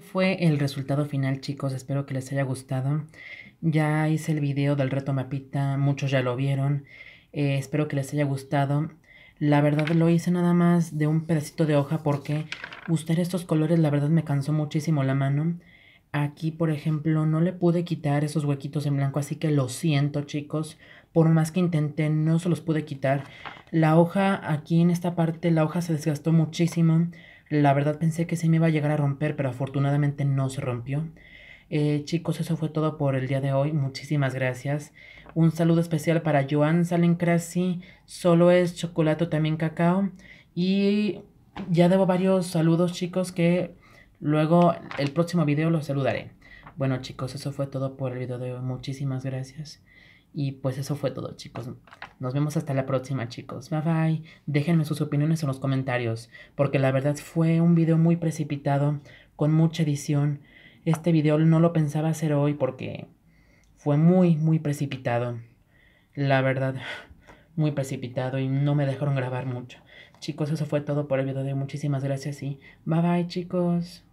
fue el resultado final, chicos. Espero que les haya gustado. Ya hice el video del reto mapita, muchos ya lo vieron. Eh, espero que les haya gustado. La verdad lo hice nada más de un pedacito de hoja porque usar estos colores la verdad me cansó muchísimo la mano. Aquí, por ejemplo, no le pude quitar esos huequitos en blanco, así que lo siento, chicos. Por más que intenté, no se los pude quitar. La hoja aquí en esta parte, la hoja se desgastó muchísimo. La verdad pensé que se me iba a llegar a romper, pero afortunadamente no se rompió. Eh, chicos, eso fue todo por el día de hoy. Muchísimas gracias. Un saludo especial para Joan Salencrasi. Solo es chocolate, también cacao. Y ya debo varios saludos, chicos, que luego el próximo video los saludaré. Bueno, chicos, eso fue todo por el video de hoy. Muchísimas gracias. Y pues eso fue todo, chicos. Nos vemos hasta la próxima, chicos. Bye bye. Déjenme sus opiniones en los comentarios, porque la verdad fue un video muy precipitado, con mucha edición. Este video no lo pensaba hacer hoy porque fue muy, muy precipitado. La verdad, muy precipitado y no me dejaron grabar mucho. Chicos, eso fue todo por el video de hoy. Muchísimas gracias y bye bye, chicos.